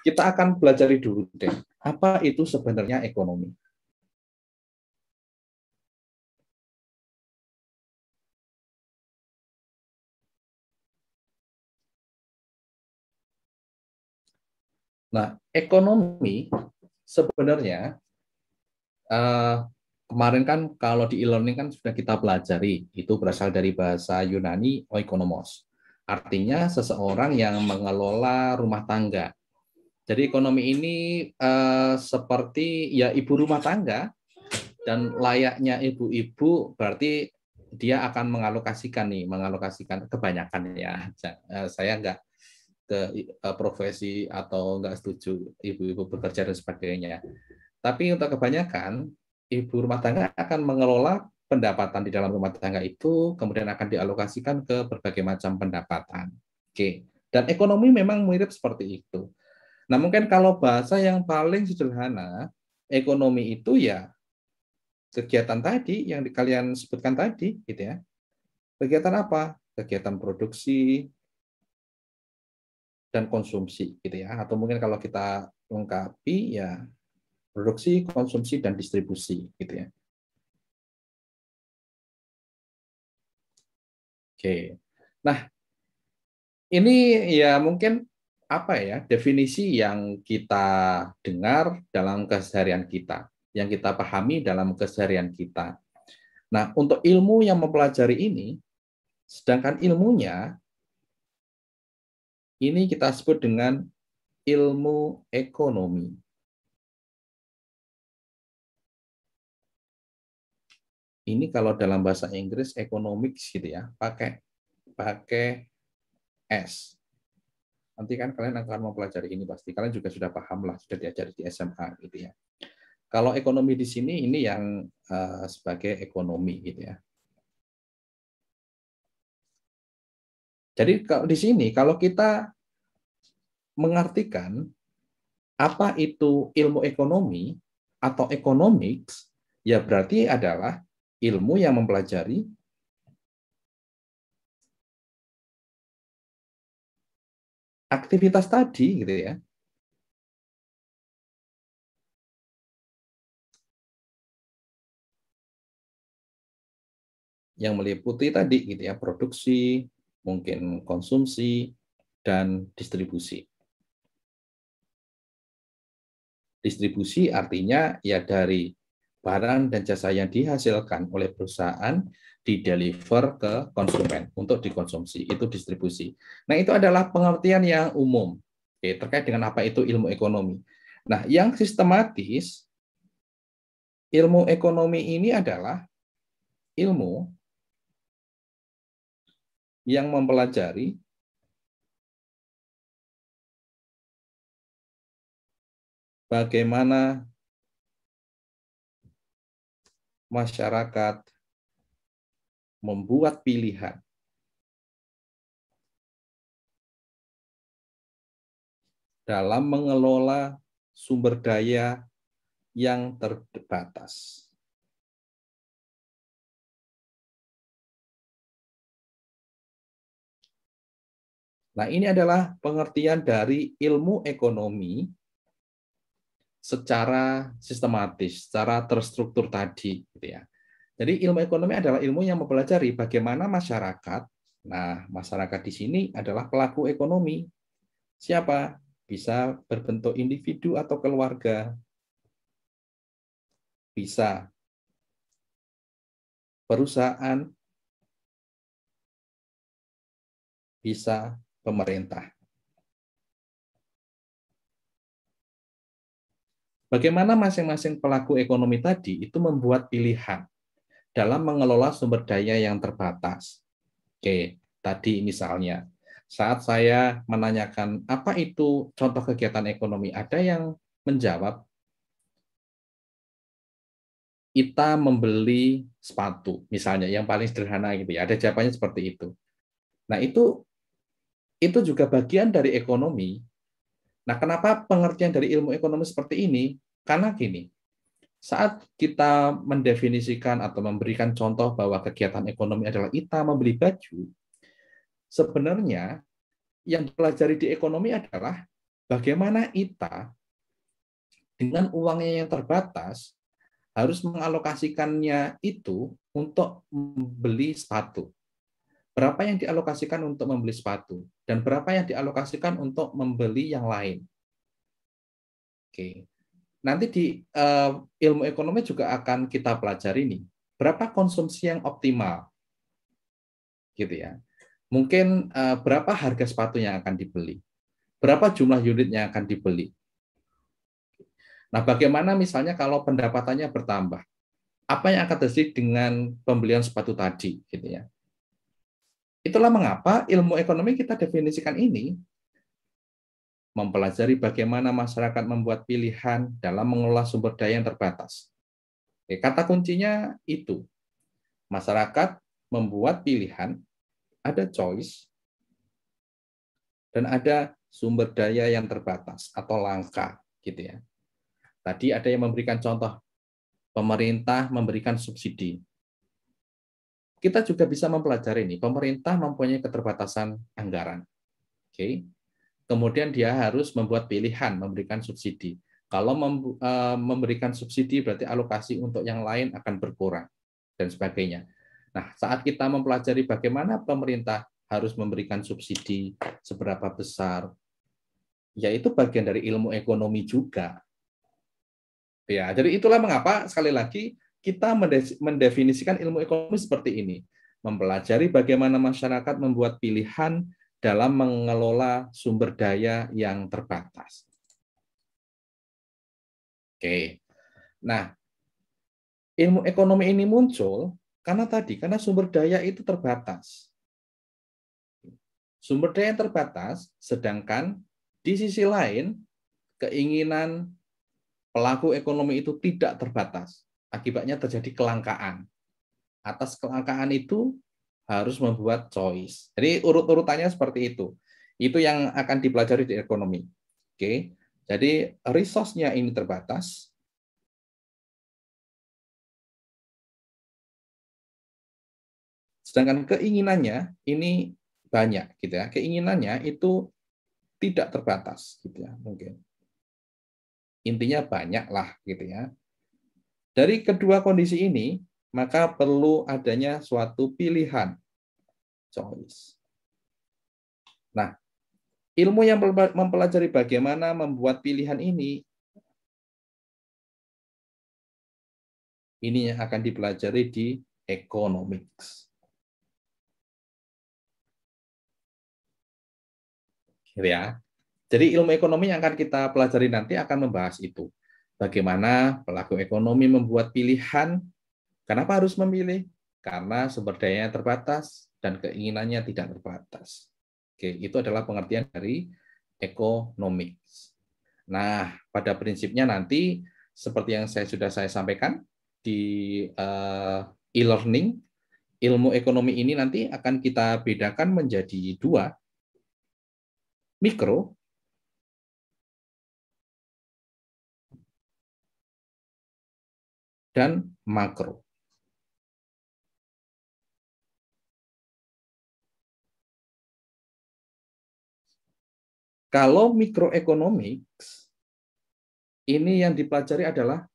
Kita akan pelajari dulu deh, apa itu sebenarnya ekonomi. Nah, ekonomi sebenarnya eh, kemarin kan kalau di e-learning kan sudah kita pelajari itu berasal dari bahasa Yunani oikonomos. Artinya seseorang yang mengelola rumah tangga jadi ekonomi ini uh, seperti ya ibu rumah tangga dan layaknya ibu-ibu berarti dia akan mengalokasikan nih, mengalokasikan kebanyakan ya. Eh, saya enggak ke eh, profesi atau enggak setuju ibu-ibu bekerja dan sebagainya. Ya. Tapi untuk kebanyakan ibu rumah tangga akan mengelola pendapatan di dalam rumah tangga itu kemudian akan dialokasikan ke berbagai macam pendapatan. Oke. Dan ekonomi memang mirip seperti itu. Nah, mungkin kalau bahasa yang paling sederhana, ekonomi itu ya kegiatan tadi yang kalian sebutkan tadi, gitu ya. Kegiatan apa? Kegiatan produksi dan konsumsi, gitu ya. Atau mungkin kalau kita lengkapi ya produksi, konsumsi dan distribusi, gitu ya. Oke. Nah, ini ya mungkin apa ya definisi yang kita dengar dalam keseharian kita, yang kita pahami dalam keseharian kita. Nah, untuk ilmu yang mempelajari ini, sedangkan ilmunya ini kita sebut dengan ilmu ekonomi. Ini kalau dalam bahasa Inggris economics gitu ya, pakai pakai S Nanti kan kalian akan mempelajari ini pasti. Kalian juga sudah paham lah, sudah diajari di SMA gitu ya. Kalau ekonomi di sini ini yang eh, sebagai ekonomi gitu ya. Jadi kalau di sini kalau kita mengartikan apa itu ilmu ekonomi atau economics, ya berarti adalah ilmu yang mempelajari aktivitas tadi gitu ya. Yang meliputi tadi gitu ya, produksi, mungkin konsumsi dan distribusi. Distribusi artinya ya dari barang dan jasa yang dihasilkan oleh perusahaan dideliver ke konsumen untuk dikonsumsi. Itu distribusi. Nah, itu adalah pengertian yang umum Oke, terkait dengan apa itu ilmu ekonomi. Nah, yang sistematis ilmu ekonomi ini adalah ilmu yang mempelajari bagaimana masyarakat membuat pilihan. Dalam mengelola sumber daya yang terbatas. Nah, ini adalah pengertian dari ilmu ekonomi secara sistematis, secara terstruktur tadi, gitu ya. Jadi ilmu ekonomi adalah ilmu yang mempelajari bagaimana masyarakat. Nah, masyarakat di sini adalah pelaku ekonomi. Siapa? Bisa berbentuk individu atau keluarga. Bisa perusahaan, bisa pemerintah. Bagaimana masing-masing pelaku ekonomi tadi itu membuat pilihan dalam mengelola sumber daya yang terbatas. Oke, tadi misalnya saat saya menanyakan apa itu contoh kegiatan ekonomi, ada yang menjawab kita membeli sepatu misalnya yang paling sederhana gitu ya. Ada jawabannya seperti itu. Nah, itu itu juga bagian dari ekonomi. Nah, kenapa pengertian dari ilmu ekonomi seperti ini? Karena gini, saat kita mendefinisikan atau memberikan contoh bahwa kegiatan ekonomi adalah kita membeli baju, sebenarnya yang dipelajari di ekonomi adalah bagaimana kita dengan uangnya yang terbatas harus mengalokasikannya itu untuk membeli sepatu. Berapa yang dialokasikan untuk membeli sepatu dan berapa yang dialokasikan untuk membeli yang lain. Oke nanti di uh, ilmu ekonomi juga akan kita pelajari nih berapa konsumsi yang optimal gitu ya mungkin uh, berapa harga sepatu yang akan dibeli berapa jumlah unitnya yang akan dibeli nah bagaimana misalnya kalau pendapatannya bertambah apa yang akan terjadi dengan pembelian sepatu tadi gitu ya itulah mengapa ilmu ekonomi kita definisikan ini mempelajari bagaimana masyarakat membuat pilihan dalam mengelola sumber daya yang terbatas. Kata kuncinya itu. Masyarakat membuat pilihan, ada choice, dan ada sumber daya yang terbatas atau langka. gitu ya. Tadi ada yang memberikan contoh, pemerintah memberikan subsidi. Kita juga bisa mempelajari ini, pemerintah mempunyai keterbatasan anggaran. Oke, okay kemudian dia harus membuat pilihan memberikan subsidi. Kalau eh, memberikan subsidi berarti alokasi untuk yang lain akan berkurang dan sebagainya. Nah, saat kita mempelajari bagaimana pemerintah harus memberikan subsidi, seberapa besar, yaitu bagian dari ilmu ekonomi juga. Ya, jadi itulah mengapa sekali lagi kita mendefinisikan ilmu ekonomi seperti ini, mempelajari bagaimana masyarakat membuat pilihan dalam mengelola sumber daya yang terbatas. Oke. Nah, ilmu ekonomi ini muncul karena tadi karena sumber daya itu terbatas. Sumber daya yang terbatas sedangkan di sisi lain keinginan pelaku ekonomi itu tidak terbatas. Akibatnya terjadi kelangkaan. Atas kelangkaan itu harus membuat choice. Jadi urut-urutannya seperti itu. Itu yang akan dipelajari di ekonomi. Oke. Jadi resource-nya ini terbatas. Sedangkan keinginannya ini banyak gitu ya. Keinginannya itu tidak terbatas gitu ya mungkin. Intinya banyak lah gitu ya. Dari kedua kondisi ini maka perlu adanya suatu pilihan choice. Nah, ilmu yang mempelajari bagaimana membuat pilihan ini ini yang akan dipelajari di economics. ya. Jadi ilmu ekonomi yang akan kita pelajari nanti akan membahas itu. Bagaimana pelaku ekonomi membuat pilihan Kenapa harus memilih? Karena sumber dayanya terbatas dan keinginannya tidak terbatas. Oke, itu adalah pengertian dari economics. Nah, pada prinsipnya nanti seperti yang saya sudah saya sampaikan di eh, e-learning, ilmu ekonomi ini nanti akan kita bedakan menjadi dua, mikro dan makro. Kalau mikroekonomik ini yang dipelajari adalah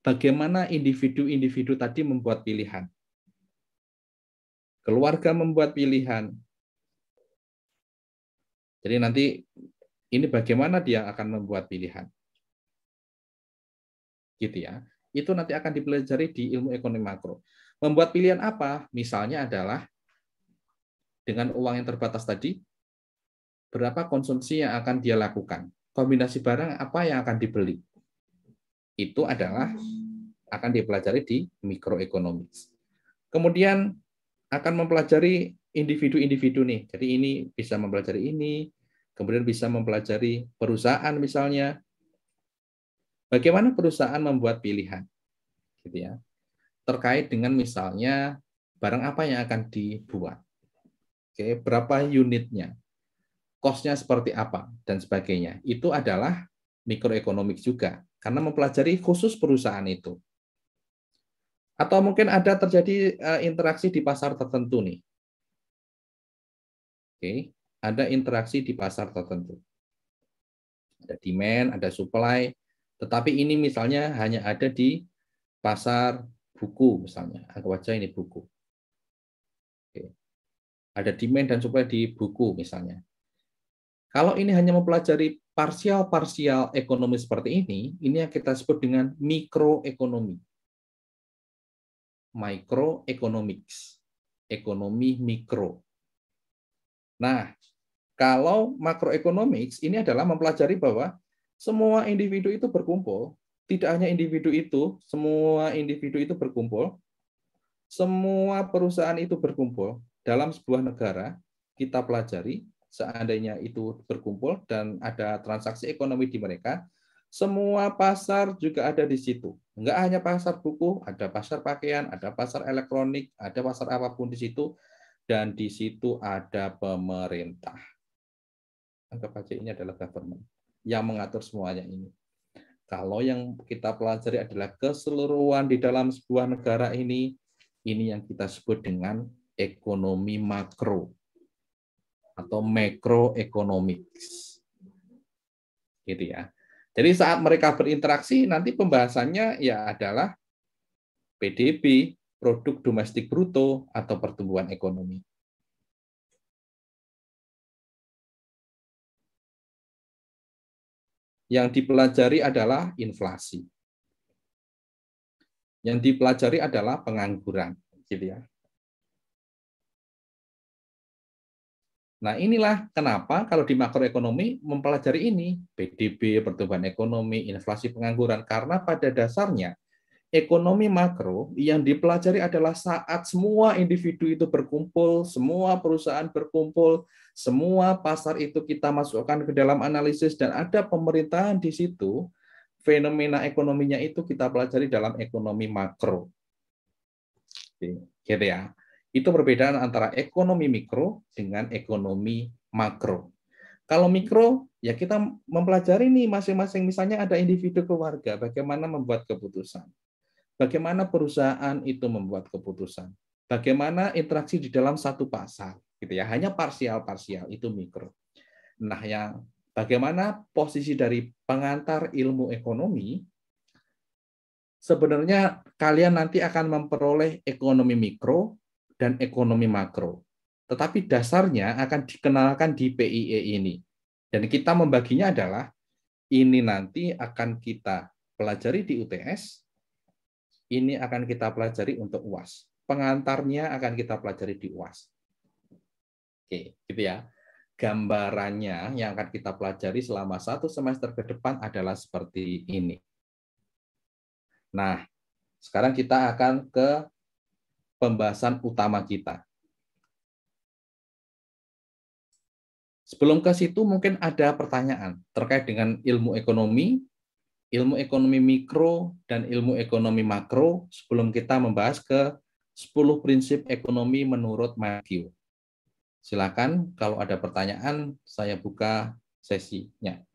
bagaimana individu-individu tadi membuat pilihan. Keluarga membuat pilihan. Jadi nanti ini bagaimana dia akan membuat pilihan. Gitu ya. Itu nanti akan dipelajari di ilmu ekonomi makro. Membuat pilihan apa? Misalnya adalah dengan uang yang terbatas tadi, berapa konsumsi yang akan dia lakukan, kombinasi barang apa yang akan dibeli. Itu adalah akan dipelajari di microeconomics. Kemudian akan mempelajari individu-individu nih. Jadi ini bisa mempelajari ini, kemudian bisa mempelajari perusahaan misalnya. Bagaimana perusahaan membuat pilihan? Gitu ya. Terkait dengan misalnya barang apa yang akan dibuat. Oke, berapa unitnya? Kosnya seperti apa, dan sebagainya. Itu adalah mikroekonomik juga, karena mempelajari khusus perusahaan itu. Atau mungkin ada terjadi eh, interaksi di pasar tertentu nih. Oke, ada interaksi di pasar tertentu. Ada demand, ada supply, tetapi ini misalnya hanya ada di pasar buku misalnya. Anggap aja ini buku. Oke. Ada demand dan supply di buku misalnya. Kalau ini hanya mempelajari parsial-parsial ekonomi seperti ini, ini yang kita sebut dengan mikroekonomi. Microeconomics, ekonomi mikro. Nah, kalau makroekonomics ini adalah mempelajari bahwa semua individu itu berkumpul, tidak hanya individu itu, semua individu itu berkumpul, semua perusahaan itu berkumpul dalam sebuah negara, kita pelajari seandainya itu berkumpul dan ada transaksi ekonomi di mereka, semua pasar juga ada di situ. Enggak hanya pasar buku, ada pasar pakaian, ada pasar elektronik, ada pasar apapun di situ, dan di situ ada pemerintah. Anggap aja ini adalah government yang mengatur semuanya ini. Kalau yang kita pelajari adalah keseluruhan di dalam sebuah negara ini, ini yang kita sebut dengan ekonomi makro atau macroeconomics. Gitu ya. Jadi saat mereka berinteraksi nanti pembahasannya ya adalah PDB, produk domestik bruto atau pertumbuhan ekonomi. Yang dipelajari adalah inflasi. Yang dipelajari adalah pengangguran, gitu ya. Nah, inilah kenapa kalau di makroekonomi mempelajari ini, PDB, pertumbuhan ekonomi, inflasi pengangguran, karena pada dasarnya ekonomi makro yang dipelajari adalah saat semua individu itu berkumpul, semua perusahaan berkumpul, semua pasar itu kita masukkan ke dalam analisis dan ada pemerintahan di situ, fenomena ekonominya itu kita pelajari dalam ekonomi makro. Gitu ya. Itu perbedaan antara ekonomi mikro dengan ekonomi makro. Kalau mikro, ya kita mempelajari nih masing-masing misalnya ada individu keluarga, bagaimana membuat keputusan. Bagaimana perusahaan itu membuat keputusan. Bagaimana interaksi di dalam satu pasar. gitu ya Hanya parsial-parsial, itu mikro. Nah, yang bagaimana posisi dari pengantar ilmu ekonomi, sebenarnya kalian nanti akan memperoleh ekonomi mikro dan ekonomi makro. Tetapi dasarnya akan dikenalkan di PIE ini. Dan kita membaginya adalah ini nanti akan kita pelajari di UTS, ini akan kita pelajari untuk UAS. Pengantarnya akan kita pelajari di UAS. Oke, gitu ya. Gambarannya yang akan kita pelajari selama satu semester ke depan adalah seperti ini. Nah, sekarang kita akan ke pembahasan utama kita. Sebelum ke situ mungkin ada pertanyaan terkait dengan ilmu ekonomi, ilmu ekonomi mikro dan ilmu ekonomi makro sebelum kita membahas ke 10 prinsip ekonomi menurut Matthew. Silakan kalau ada pertanyaan saya buka sesinya.